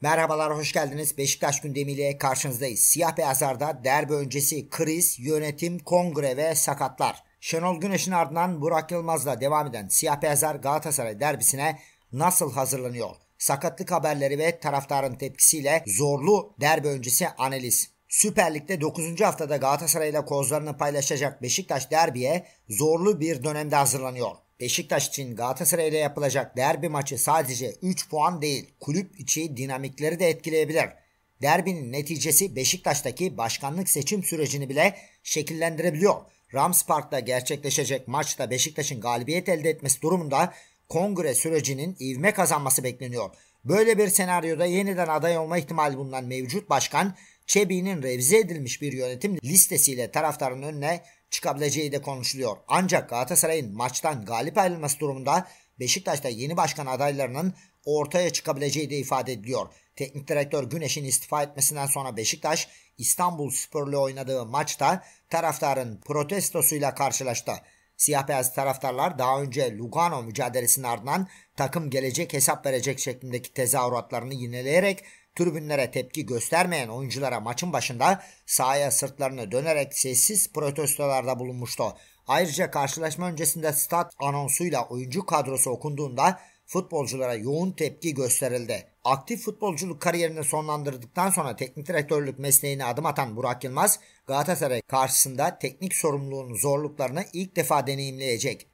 Merhabalar, hoş geldiniz. Beşiktaş gündemiyle karşınızdayız. Siyah beyazlarda derbi öncesi kriz, yönetim, kongre ve sakatlar. Şenol Güneş'in ardından Burak Yılmaz'la devam eden siyah beyazlar Galatasaray derbisine nasıl hazırlanıyor? Sakatlık haberleri ve taraftarın tepkisiyle zorlu derbi öncesi analiz. Süper Lig'de 9. haftada Galatasaray ile kozlarını paylaşacak Beşiktaş derbiye zorlu bir dönemde hazırlanıyor. Beşiktaş için Galatasaray ile yapılacak derbi maçı sadece 3 puan değil, kulüp içi dinamikleri de etkileyebilir. Derbinin neticesi Beşiktaş'taki başkanlık seçim sürecini bile şekillendirebiliyor. Rams Park'ta gerçekleşecek maçta Beşiktaş'ın galibiyet elde etmesi durumunda kongre sürecinin ivme kazanması bekleniyor. Böyle bir senaryoda yeniden aday olma ihtimali bulunan mevcut başkan Çebi'nin revize edilmiş bir yönetim listesiyle taraftarın önüne çıkabileceği de konuşuluyor. Ancak Galatasaray'ın maçtan galip ayrılması durumunda Beşiktaş'ta yeni başkan adaylarının ortaya çıkabileceği de ifade ediliyor. Teknik direktör Güneş'in istifa etmesinden sonra Beşiktaş İstanbul Spor'la oynadığı maçta taraftarın protestosuyla karşılaştı. Siyah beyaz taraftarlar daha önce Lugano mücadelesinin ardından takım gelecek hesap verecek şeklindeki tezahüratlarını yineleyerek tribünlere tepki göstermeyen oyunculara maçın başında sahaya sırtlarını dönerek sessiz protestolarda bulunmuştu. Ayrıca karşılaşma öncesinde stat anonsuyla oyuncu kadrosu okunduğunda futbolculara yoğun tepki gösterildi. Aktif futbolculuk kariyerini sonlandırdıktan sonra teknik direktörlük mesleğine adım atan Burak Yılmaz, Galatasaray karşısında teknik sorumluluğun zorluklarını ilk defa deneyimleyecek.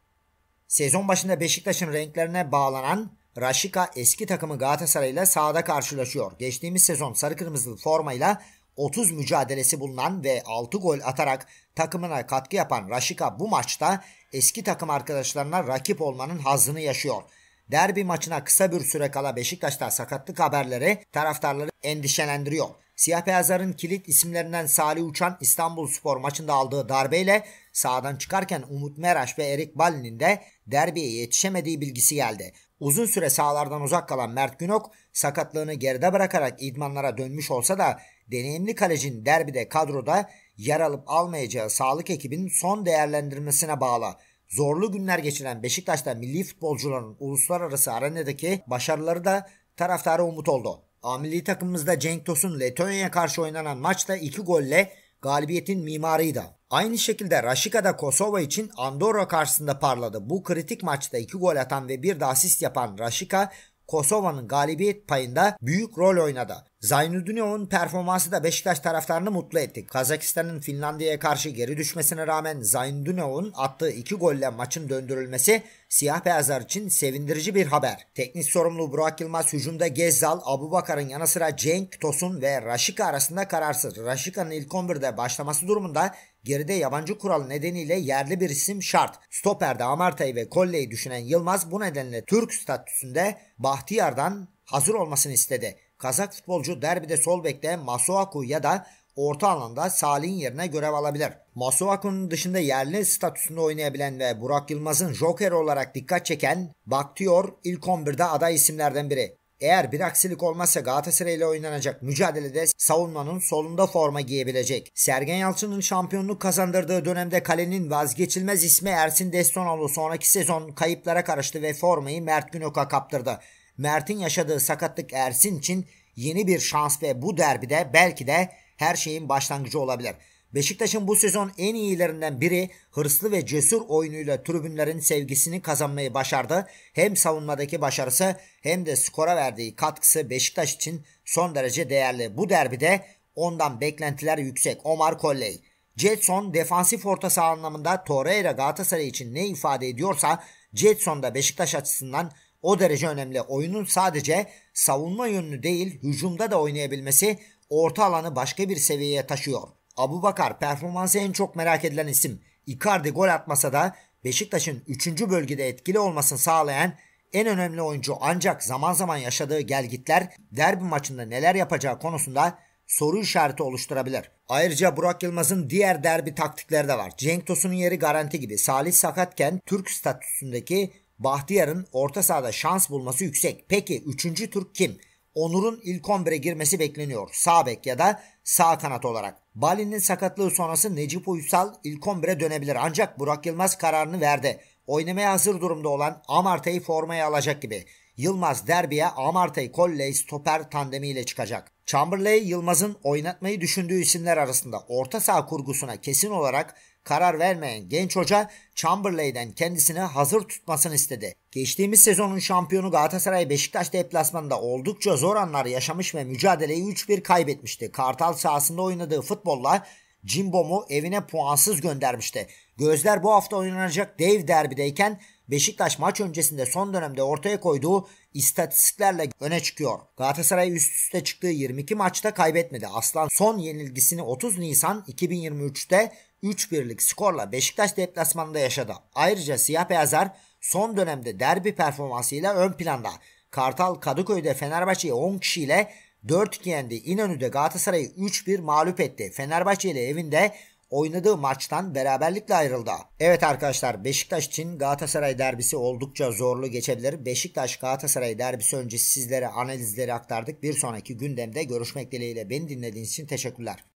Sezon başında Beşiktaş'ın renklerine bağlanan Raşika eski takımı Galatasaray ile sahada karşılaşıyor. Geçtiğimiz sezon sarı kırmızılı formayla 30 mücadelesi bulunan ve 6 gol atarak takımına katkı yapan Raşika bu maçta eski takım arkadaşlarına rakip olmanın hazını yaşıyor. Derbi maçına kısa bir süre kala Beşiktaş'ta sakatlık haberleri taraftarları endişelendiriyor. Siyah beyazların kilit isimlerinden Salih Uçan İstanbul Spor maçında aldığı darbeyle sahadan çıkarken Umut Meraş ve Erik Balin'in de derbiye yetişemediği bilgisi geldi. Uzun süre sahalardan uzak kalan Mert Günok sakatlığını geride bırakarak idmanlara dönmüş olsa da deneyimli kalecinin derbide kadroda yer alıp almayacağı sağlık ekibinin son değerlendirmesine bağlı. Zorlu günler geçiren Beşiktaş'ta milli futbolcuların uluslararası arenadaki başarıları da taraftara umut oldu. A takımımızda Cenk Tosun Letonya'ya karşı oynanan maçta 2 golle galibiyetin mimarıydı. Aynı şekilde Raşika da Kosova için Andorra karşısında parladı. Bu kritik maçta 2 gol atan ve bir de asist yapan Raşika Kosova'nın galibiyet payında büyük rol oynadı. Zaynudinov'un performansı da Beşiktaş taraftarını mutlu etti. Kazakistan'ın Finlandiya'ya karşı geri düşmesine rağmen Zaynudinov'un attığı iki golle maçın döndürülmesi siyah beyazlar için sevindirici bir haber. Teknik sorumlu Burak Yılmaz hücumda Gezzal, Abubakar'ın yanı sıra Cenk, Tosun ve Raşika arasında kararsız. Raşika'nın ilk 11'de başlaması durumunda Geride yabancı kural nedeniyle yerli bir isim şart. Stoper'de Amarta'yı ve Kolle'yi düşünen Yılmaz bu nedenle Türk statüsünde Bahtiyar'dan hazır olmasını istedi. Kazak futbolcu derbide sol bekte Masuaku ya da orta alanda Salih'in yerine görev alabilir. Masuaku'nun dışında yerli statüsünde oynayabilen ve Burak Yılmaz'ın joker olarak dikkat çeken Baktiyor ilk 11'de aday isimlerden biri. Eğer bir aksilik olmazsa Galatasaray ile oynanacak mücadelede savunmanın solunda forma giyebilecek. Sergen Yalçın'ın şampiyonluk kazandırdığı dönemde kalenin vazgeçilmez ismi Ersin Destanoğlu sonraki sezon kayıplara karıştı ve formayı Mert Günok'a kaptırdı. Mert'in yaşadığı sakatlık Ersin için yeni bir şans ve bu derbide belki de her şeyin başlangıcı olabilir. Beşiktaş'ın bu sezon en iyilerinden biri hırslı ve cesur oyunuyla tribünlerin sevgisini kazanmayı başardı. Hem savunmadaki başarısı hem de skora verdiği katkısı Beşiktaş için son derece değerli. Bu derbide ondan beklentiler yüksek. Omar Colley. Jetson defansif orta saha anlamında Torreira Galatasaray için ne ifade ediyorsa Jetson da Beşiktaş açısından o derece önemli. Oyunun sadece savunma yönünü değil hücumda da oynayabilmesi orta alanı başka bir seviyeye taşıyor. Abu Bakar performansı en çok merak edilen isim. Icardi gol atmasa da Beşiktaş'ın 3. bölgede etkili olmasını sağlayan en önemli oyuncu ancak zaman zaman yaşadığı gelgitler derbi maçında neler yapacağı konusunda soru işareti oluşturabilir. Ayrıca Burak Yılmaz'ın diğer derbi taktikleri de var. Cenk Tosun'un yeri garanti gibi. Salih sakatken Türk statüsündeki Bahtiyar'ın orta sahada şans bulması yüksek. Peki 3. Türk kim? Onur'un ilk 11'e girmesi bekleniyor. Sağ bek ya da sağ kanat olarak. Bali'nin sakatlığı sonrası Necip Uysal ilk 11'e dönebilir. Ancak Burak Yılmaz kararını verdi. Oynamaya hazır durumda olan Amartey'i formaya alacak gibi. Yılmaz derbiye Amartey Colley stoper tandemiyle çıkacak. Chamberlain Yılmaz'ın oynatmayı düşündüğü isimler arasında orta saha kurgusuna kesin olarak karar vermeyen genç hoca Chamberlain'den kendisini hazır tutmasını istedi. Geçtiğimiz sezonun şampiyonu Galatasaray Beşiktaş deplasmanında oldukça zor anlar yaşamış ve mücadeleyi 3-1 kaybetmişti. Kartal sahasında oynadığı futbolla Cimbom'u evine puansız göndermişti. Gözler bu hafta oynanacak dev derbideyken Beşiktaş maç öncesinde son dönemde ortaya koyduğu istatistiklerle öne çıkıyor. Galatasaray üst üste çıktığı 22 maçta kaybetmedi. Aslan son yenilgisini 30 Nisan 2023'te 3-1'lik skorla Beşiktaş deplasmanında yaşadı. Ayrıca siyah beyazlar son dönemde derbi performansıyla ön planda. Kartal Kadıköy'de Fenerbahçe'yi 10 kişiyle 4-2 yendi. İnönü'de Galatasaray'ı 3-1 mağlup etti. Fenerbahçe ile evinde oynadığı maçtan beraberlikle ayrıldı. Evet arkadaşlar Beşiktaş için Galatasaray derbisi oldukça zorlu geçebilir. Beşiktaş Galatasaray derbisi öncesi sizlere analizleri aktardık. Bir sonraki gündemde görüşmek dileğiyle beni dinlediğiniz için teşekkürler.